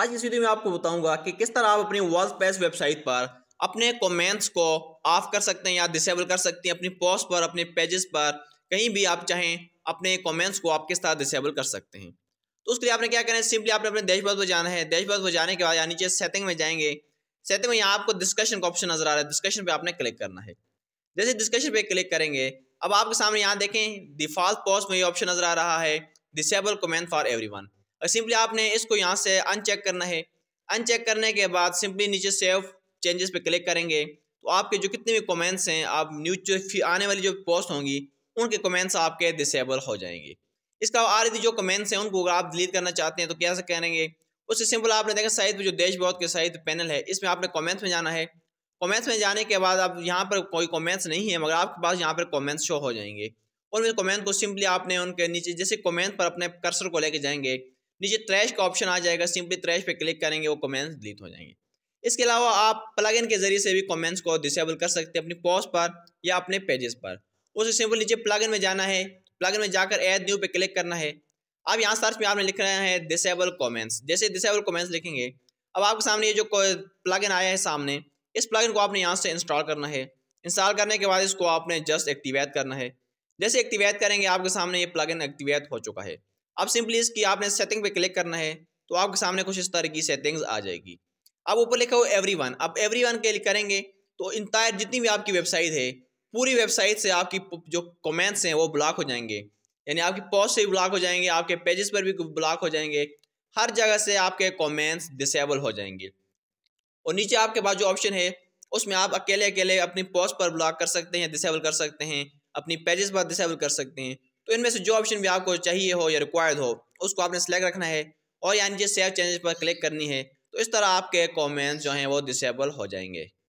आज इस वीडियो में आपको बताऊंगा कि किस तरह आप अपनी वर्डप्रेस वेबसाइट पर अपने कमेंट्स को ऑफ कर सकते हैं या डिसेबल कर सकते हैं अपनी पोस्ट पर अपने पेजेस पर कहीं भी आप चाहें अपने कमेंट्स को आप किस तरह डिसेबल कर सकते हैं तो उसके लिए आपने क्या करना है सिंपली आपने अपने डैशबोर्ड पर जाना है डैशबोर्ड पर जाने के बाद या नीचे सेटिंग में जाएंगे सेटिंग में यहाँ आपको डिस्कशन का ऑप्शन नजर आ रहा है डिस्कशन पर आपने क्लिक करना है जैसे डिस्कशन पे क्लिक करेंगे अब आपके सामने यहाँ देखें डिफॉल्ट पोस्ट में ये ऑप्शन नजर आ रहा है डिसेबल कमेंट फॉर एवरी और सिंपली आपने इसको यहाँ से अनचेक करना है अनचेक करने के बाद सिंपली नीचे सेव चेंजेस पे क्लिक करेंगे तो आपके जो कितने भी कमेंट्स हैं आप न्यूज जो आने वाली जो पोस्ट होंगी उनके कमेंट्स आपके डिसेबल हो जाएंगे इसका आ रही जो कमेंट्स हैं उनको अगर आप डिलीट करना चाहते हैं तो कैसे करेंगे उससे सिंपल आपने देखा साइड पर जो डैशबोर्ड के साइड पैनल है इसमें आपने कॉमेंट्स में जाना है कॉमेंट्स में जाने के बाद आप यहाँ पर कोई कॉमेंट्स नहीं है मगर आपके पास यहाँ पर कॉमेंट्स शो हो जाएंगे और मेरे कमेंट को सिंपली आपने उनके नीचे जैसे कमेंट पर अपने कर्सर को लेके जाएंगे नीचे ट्रैश का ऑप्शन आ जाएगा सिंपली ट्रैश पे क्लिक करेंगे वो कमेंट्स डिलीट हो जाएंगे इसके अलावा आप प्लग के जरिए से भी कमेंट्स को डिसेबल कर सकते हैं अपनी पोस्ट पर या अपने पेजेस पर उसे सिंपल नीचे प्लग में जाना है प्लग में जाकर एड न्यू पे क्लिक करना है अब यहाँ सर्च में आपने लिख रहे हैं डिसेबल कॉमेंट्स जैसे डिसेबल कॉमेंट्स लिखेंगे अब आपके सामने ये जो प्लग आया है सामने इस प्लग को आपने यहाँ से इंस्टॉल करना है इंस्टॉल करने के बाद इसको आपने जस्ट एक्टिवेट करना है जैसे एक्टिवेट करेंगे आपके सामने ये प्लगइन एक्टिवेट हो चुका है अब सिंपली इसकी आपने सेटिंग पे क्लिक करना है तो आपके सामने कुछ इस तरह की सेटिंग्स आ जाएगी अब ऊपर लिखा हो एवरी वन अब एवरी वन क्लिक करेंगे तो इंतायर जितनी भी आपकी वेबसाइट है पूरी वेबसाइट से आपकी जो कमेंट्स हैं वो ब्लॉक हो जाएंगे यानी आपकी पोस्ट से भी ब्लॉक हो जाएंगे आपके पेजेस पर भी ब्लॉक हो जाएंगे हर जगह से आपके कॉमेंट्स डिसेबल हो जाएंगे और नीचे आपके पास जो ऑप्शन है उसमें आप अकेले अकेले अपनी पोस्ट पर ब्लॉक कर सकते हैं डिसेबल कर सकते हैं अपनी पेजेस पर डिसेबल कर सकते हैं तो इनमें से जो ऑप्शन भी आपको चाहिए हो या रिक्वायर्ड हो उसको आपने सेलेक्ट रखना है और यानी कि सेव चेंजेस पर क्लिक करनी है तो इस तरह आपके कमेंट्स जो हैं वो डिसेबल हो जाएंगे